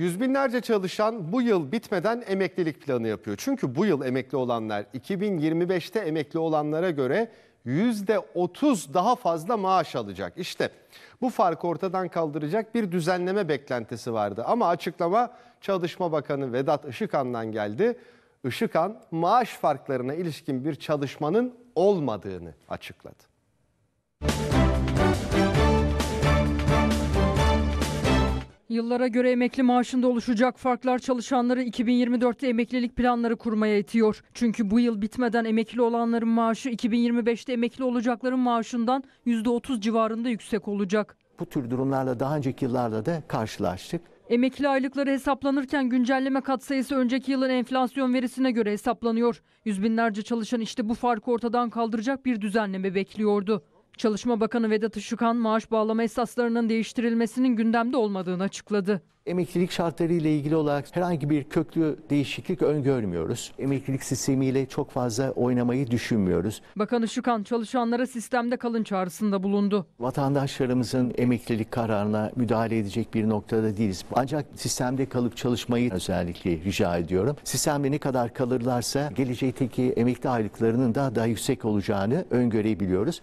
Yüz binlerce çalışan bu yıl bitmeden emeklilik planı yapıyor. Çünkü bu yıl emekli olanlar 2025'te emekli olanlara göre %30 daha fazla maaş alacak. İşte bu farkı ortadan kaldıracak bir düzenleme beklentisi vardı. Ama açıklama Çalışma Bakanı Vedat Işıkhan'dan geldi. Işıkhan maaş farklarına ilişkin bir çalışmanın olmadığını açıkladı. Müzik Yıllara göre emekli maaşında oluşacak farklar çalışanları 2024'te emeklilik planları kurmaya itiyor. Çünkü bu yıl bitmeden emekli olanların maaşı 2025'te emekli olacakların maaşından %30 civarında yüksek olacak. Bu tür durumlarla daha önceki yıllarda da karşılaştık. Emekli aylıkları hesaplanırken güncelleme katsayısı önceki yılın enflasyon verisine göre hesaplanıyor. Yüz binlerce çalışan işte bu farkı ortadan kaldıracak bir düzenleme bekliyordu. Çalışma Bakanı Vedat Işıkhan maaş bağlama esaslarının değiştirilmesinin gündemde olmadığını açıkladı. Emeklilik şartları ile ilgili olarak herhangi bir köklü değişiklik öngörmüyoruz. Emeklilik sistemiyle çok fazla oynamayı düşünmüyoruz. Bakan Işıkhan çalışanlara sistemde kalın çağrısında bulundu. Vatandaşlarımızın emeklilik kararına müdahale edecek bir noktada değiliz. Ancak sistemde kalıp çalışmayı özellikle rica ediyorum. Sistemde ne kadar kalırlarsa gelecekteki emekli aylıklarının daha daha yüksek olacağını öngörebiliyoruz.